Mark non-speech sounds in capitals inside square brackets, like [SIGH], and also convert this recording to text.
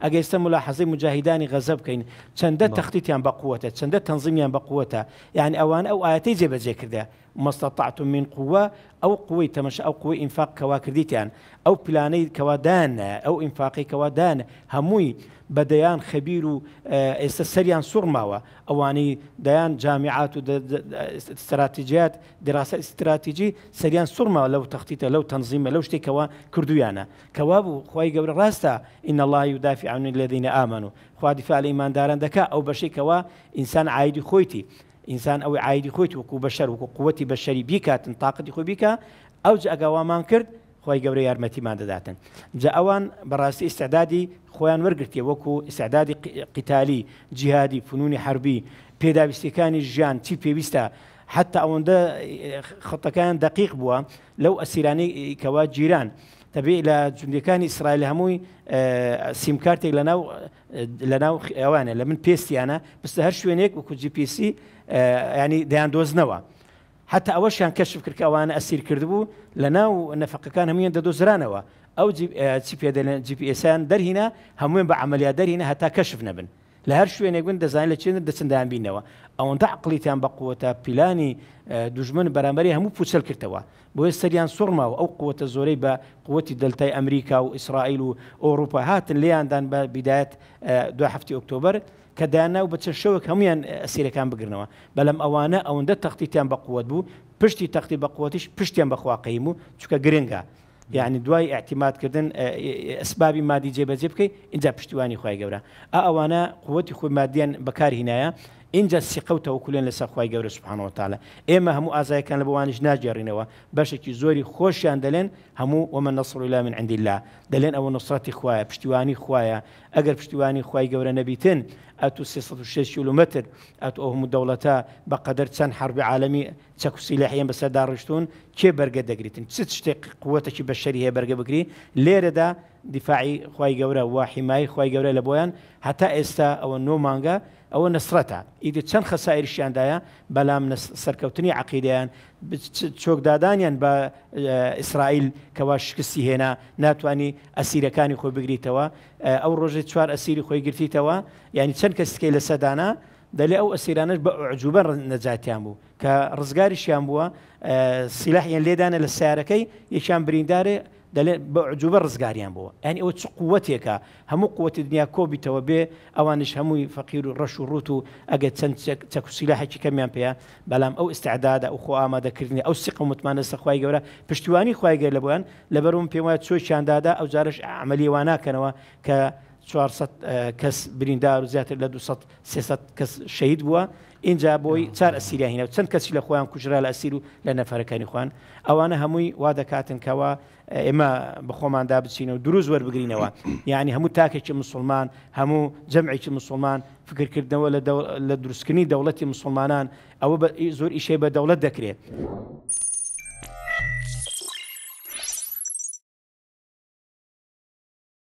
اگه است ملاحظه مجاهیدانی غضب بکەین چەندە نعم. تەختیتیان با قوته چەندە تەنظیمیان با قوته یعنی يعني اوان او آیاتی جبه ذکر ده ما استطعتم من قوة أو قوي تمشى أو قوي إنفاق كوا أو بلاني كوا دان أو إنفاقي كوا دان هموي بديان خبير آه، استسريان سرماوة أو يعني ديان جامعات استراتيجيات دراسة استراتيجي سريان استراتیجی لو تخطيط لو تنظيم لو شتي كوا كردويانا كوابو خوي بوو راستا إن الله يدافع عن الذين آمنوا ئامان فعل إيمان دیفاال دكا أو بشي كوا إنسان عیدی خويتي ئینسان ئەوەی عیدی خۆیت وەکو بەشەر وکو قوتی بەشەری بیکاتن تااقتی خۆ بیکە ئەو ئەگەوامان کرد خۆی گەورە یارمەتیمان دەداتن جا ئەوان بەڕاستی ئستعدادی خۆیان وەرگرتێ وەکو ئستعدادی قیتالی جیهادی فنونی حربی پێداویستەکانی ژیان چی پێویستە حتا ئەوەندە خەتەکان دقیق بووە لەو ئەسیرانی کەوا جیران. تبی لە جوندەکانی ئیسرائیل هەمووی سیمکارتێک لەناو ئەوانە لە من پێستیانە بستە هەر شوێنێک وەکو جیPC ینی دەیان دۆزنەوە حتا ئەوەشیان کەشف کرد ئەوانە ئەسیر کردبوو لە ناو نەفقەکان هەمویان دەدۆزرانەوە ئەو جیPسیان دەرهینە هەمووین بە عملیات دەرهینە هەتا کەشف نەبن لە هەر شوێنێک گوند دەزانین لە چێنر دەچنددان بینەوە ئەوەندە عقلیتان بە قوتە پیلانی دوژمن بەرامبەری هەموو پوچەل کردەوە بۆیە سەریان سوڕماوە ئەو قوتە زۆرەی بە قوتی دەلتای ئەمریکا و ئیسرائیل و ئۆروپا هاتن لێیاندان بە بیدایەت دو هەفتی ئۆکتۆبر کە داناو بە چەشەوەک هەمویان ئەسیرەکان بگرنەوە بەلەم ئەوانە ئەوەندە تەختیتیان بە قوت بوو پشتی تەختی بە قوتیش پشتیان بەخواقیم و چکە گرنگە یعنی دوای اعتیمادکردن ئەسبابی مادی جێبەجێ بکەیت اینجا پشتیوانی خی گەورە ئا ئەوانە قوتی خۆی مادیان بەکار هینایە اینجا سیقەوتەوە کولێن لەسەر خی گەورە سوبحانەوەتالە ئێمە هەموو ئازایەکان لە بوانش ناجێڕینەوە بەشێکی زۆری خۆشیان دەلێن هەموو ومە نەسڕیلا من عندیلا دەلێن ئەوە نسرەتی خوایە پشتیوانی خوایە ئەگەر پشتیوانی خی گەورە نەبیتن ئەتو 6 کیلومتر ئەت ئەو هەموو دەوڵەتە بەقەدەر چەند حربی عالمی چەکوسی لە حەیەن بەسەردا ڕشتون کێ بەرگە دەگریتن چ شتێک قوتەکی بە شەری هەیە بەرگە بگری لێرەدا دیفاعی خی گەورە و حیمایی خی گەورە لە بۆیان هەتا ئێستا ئەوە نۆ مانگە ئەوە نسرەتە ئیدی چەند خەسایریشیاندایە بەلام سەرکەوتنی عقیدیان چۆکدادانیان بە ئیسرائیل کەوا شکستی هێنا ناتانی ئەسیرەکانی خۆی بگریتەوە ئەو ڕۆژی چوار ئەسیری خۆی گرتیتەوە یعنی چەند کەسکەی لە سەدانە دەلێ ئەو ئەسیرانش بە عجوبە نەجاتیان بوو کە ڕزگاریشیان بووە سیلاحیان لێدانە لە سیارەکەی یەکیان بریندارێ دەڵێ بە عجوبە ڕزگاریان بووە ئەنی ئەوە چ قوتێکە هەموو قوتی دنیا کۆبیتەوە بێ ئەوانش هەمووی فەقیر و ڕەش و ڕوت و ئەگە چەند چەکوسیلا حەکی کەمیان پێەیە بەڵام ئەو استعدادا و خۆ ئامادەکردنی ئەو سیق متمانە سەخوای گەورە پشتیوانی خوای گەر لە بۆیان لەبەرم پێم وایە چۆی چیاندادا ئەو جارش ئەعملیواناکەنەوە کە کەس بریندار و زیاتر لە 300 کەس شەید بووە اینجا بۆی چار ئەسیریا هینە چەند کەسی لە خۆیان کوژرا لە ئەسیر و لە نەفەرەکانی خوان ئەوانە هەمووی وا دەکاتن کەەوە ئێمە بخۆماندا بچینە و دروست وەربگرینەوە [COUGHS] یعنی هەموو تاکێکی مسلمان هەموو جەمعێکی مسلمان فکرکردنەوە لە دروستکردنی دەوڵەتی مسلمانان ئەوە زۆر ئیشێ بە دەوڵەت دەکرێت.